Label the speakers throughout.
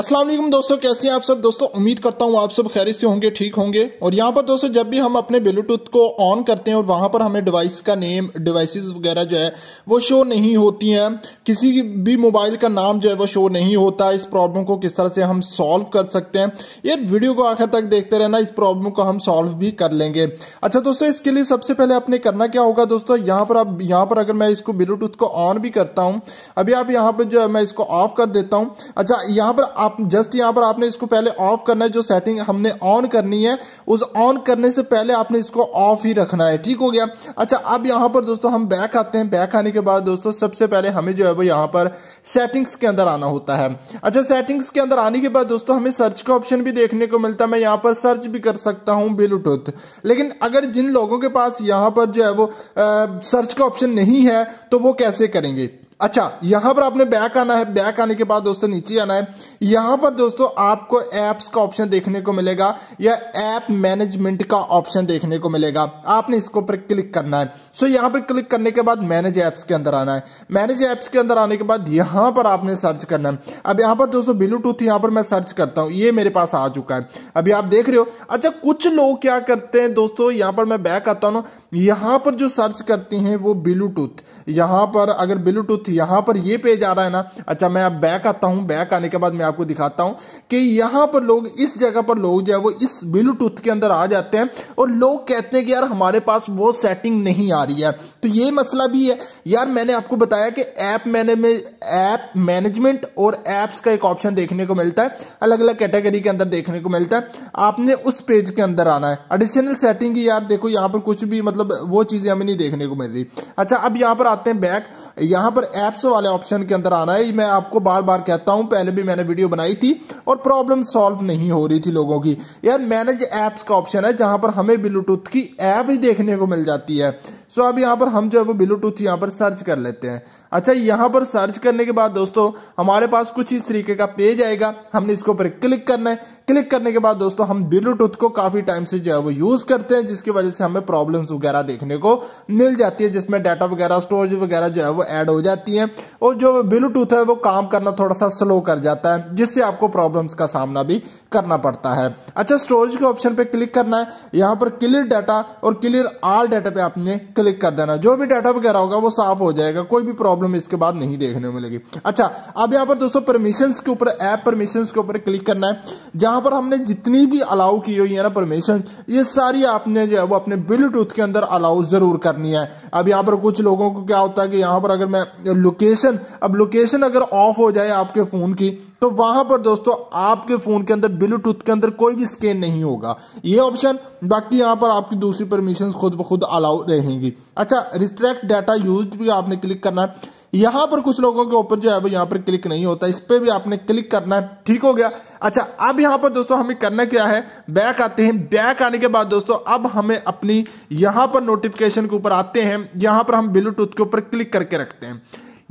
Speaker 1: असलम दोस्तों कैसे हैं आप सब दोस्तों उम्मीद करता हूँ आप सब खैर से होंगे ठीक होंगे और यहाँ पर दोस्तों जब भी हम अपने ब्लूटूथ को ऑन करते हैं और वहाँ पर हमें डिवाइस का नेम डिवाइसेस वगैरह जो है वो शो नहीं होती हैं किसी भी मोबाइल का नाम जो है वो शो नहीं होता इस प्रॉब्लम को किस तरह से हम सॉल्व कर सकते हैं ये वीडियो को आखिर तक देखते रहना इस प्रॉब्लम को हम सॉल्व भी कर लेंगे अच्छा दोस्तों इसके लिए सबसे पहले आपने करना क्या होगा दोस्तों यहाँ पर आप यहाँ पर अगर मैं इसको ब्लूटूथ को ऑन भी करता हूँ अभी आप यहाँ पर जो है मैं इसको ऑफ कर देता हूँ अच्छा यहाँ पर आप जस्ट यहाँ पर आपने इसको पहले ऑफ करना है जो सेटिंग हमने ऑन करनी है उस ऑन करने से पहले आपने इसको ऑफ ही रखना है ठीक हो गया अच्छा अब यहाँ पर दोस्तों हम बैक आते हैं बैक आने के बाद दोस्तों सबसे पहले हमें जो है वो यहाँ पर सेटिंग्स के अंदर आना होता है अच्छा सेटिंग्स के अंदर आने के बाद दोस्तों हमें सर्च का ऑप्शन भी देखने को मिलता है मैं यहाँ पर सर्च भी कर सकता हूँ ब्लूटूथ लेकिन अगर जिन लोगों के पास यहाँ पर जो है वो आ, सर्च का ऑप्शन नहीं है तो वो कैसे करेंगे अच्छा यहां पर आपने बैक आना है बैक आने के बाद दोस्तों नीचे आना है यहाँ पर दोस्तों आपको एप्स का ऑप्शन देखने को मिलेगा या ऐप मैनेजमेंट का ऑप्शन देखने को मिलेगा आपने इसको पर क्लिक करना है सो यहाँ पर क्लिक करने के बाद मैनेज ऐप्स के अंदर आना है मैनेज एप्स के अंदर आने के बाद यहाँ पर आपने सर्च करना है अब यहां पर दोस्तों ब्लूटूथ यहाँ पर मैं सर्च करता हूँ ये मेरे पास आ चुका है अभी आप देख रहे हो अच्छा कुछ लोग क्या करते हैं दोस्तों यहाँ पर मैं बैक आता हूँ ना यहाँ पर जो सर्च करते हैं वो ब्लूटूथ यहाँ पर अगर ब्लूटूथ यहाँ पर ये पेज आ रहा है ना अच्छा मैं अब बैक आता हूँ बैक आने के बाद मैं आपको दिखाता हूँ कि यहाँ पर लोग इस जगह पर लोग जो है वो इस ब्लूटूथ के अंदर आ जाते हैं और लोग कहते हैं कि यार हमारे पास वो सेटिंग नहीं आ रही है तो ये मसला भी है यार मैंने आपको बताया कि ऐप मैंने में ऐप मैनेजमेंट और ऐप्स का एक ऑप्शन देखने को मिलता है अलग अलग कैटेगरी के अंदर देखने को मिलता है आपने उस पेज के अंदर आना है एडिशनल सेटिंग यार देखो यहाँ पर कुछ भी मतलब मतलब वो चीज़ें हमें नहीं देखने को मिल रही अच्छा अब यहाँ पर आते हैं बैक यहाँ पर ऐप्स वाले ऑप्शन के अंदर आना है मैं आपको बार बार कहता हूँ पहले भी मैंने वीडियो बनाई थी और प्रॉब्लम सॉल्व नहीं हो रही थी लोगों की यार मैनेज ऐप्स का ऑप्शन है जहाँ पर हमें ब्लूटूथ की ऐप ही देखने को मिल जाती है सो अब यहाँ पर हम जो है वो ब्लूटूथ यहाँ पर सर्च कर लेते हैं अच्छा यहाँ पर सर्च करने के बाद दोस्तों हमारे पास कुछ इस तरीके का पेज आएगा हमने इसके ऊपर क्लिक करना है क्लिक करने के बाद दोस्तों हम ब्लूटूथ को काफ़ी टाइम से जो है वो यूज़ करते हैं जिसकी वजह से हमें प्रॉब्लम्स वगैरह देखने को मिल जाती है जिसमें डाटा वगैरह स्टोरेज वगैरह जो है वो ऐड हो जाती है और जो ब्लूटूथ है वो काम करना थोड़ा सा स्लो कर जाता है जिससे आपको प्रॉब्लम्स का सामना भी करना पड़ता है अच्छा स्टोरेज के ऑप्शन पर क्लिक करना है यहाँ पर क्लियर डाटा और क्लियर आल डाटा पे आपने क्लिक कर देना जो भी डाटा वगैरह होगा वो साफ हो जाएगा कोई भी प्रॉब्लम प्रॉब्लम इसके बाद नहीं देखने को मिलेगी अच्छा अब यहाँ पर दोस्तों परमिशंस के ऊपर ऐप परमिशंस के ऊपर क्लिक करना है जहाँ पर हमने जितनी भी अलाउ की हुई है ना परमिशन ये सारी आपने जो है वो अपने ब्लूटूथ के अंदर अलाउ ज़रूर करनी है अब यहाँ पर कुछ लोगों को क्या होता है कि यहाँ पर अगर मैं लोकेशन अब लोकेशन अगर ऑफ हो जाए आपके फ़ोन की तो वहां पर दोस्तों आपके फ़ोन के अंदर ब्लूटूथ के अंदर कोई भी स्कैन नहीं होगा ये ऑप्शन बाकी यहाँ पर आपकी दूसरी परमिशन खुद ब खुद अलाउ रहेंगी अच्छा रिस्ट्रैक्ट डाटा यूज भी आपने क्लिक करना है यहां पर कुछ लोगों के ऊपर जो है वो यहां पर क्लिक नहीं होता इस पर भी आपने क्लिक करना है ठीक हो गया अच्छा अब यहां पर दोस्तों हमें करना क्या है बैक आते हैं बैक आने के बाद दोस्तों अब हमें अपनी यहां पर नोटिफिकेशन के ऊपर आते हैं यहां पर हम ब्लूटूथ के ऊपर क्लिक करके रखते हैं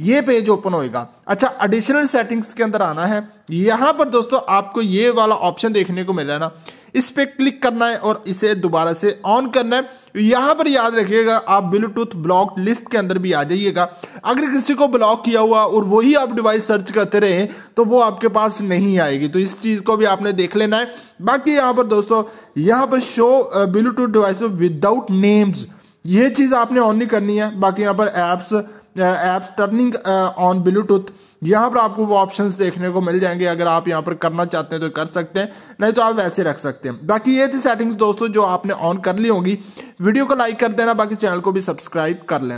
Speaker 1: ये पेज ओपन होएगा अच्छा एडिशनल सेटिंग्स के अंदर आना है यहाँ पर दोस्तों आपको ये वाला ऑप्शन देखने को मिल है ना इस पर क्लिक करना है और इसे दोबारा से ऑन करना है यहाँ पर याद रखिएगा आप ब्लूटूथ ब्लॉक लिस्ट के अंदर भी आ जाइएगा अगर किसी को ब्लॉक किया हुआ और वही आप डिवाइस सर्च करते रहे तो वो आपके पास नहीं आएगी तो इस चीज़ को भी आपने देख लेना है बाकी यहाँ पर दोस्तों यहाँ पर show Bluetooth device without names ये चीज़ आपने ऑन नहीं करनी है बाकी यहाँ पर apps apps turning on Bluetooth यहाँ पर आपको वो ऑप्शंस देखने को मिल जाएंगे अगर आप यहाँ पर करना चाहते हैं तो कर सकते हैं नहीं तो आप वैसे रख सकते हैं बाकी ये थी सेटिंग्स दोस्तों जो आपने ऑन कर ली होगी वीडियो को लाइक कर देना बाकी चैनल को भी सब्सक्राइब कर लेना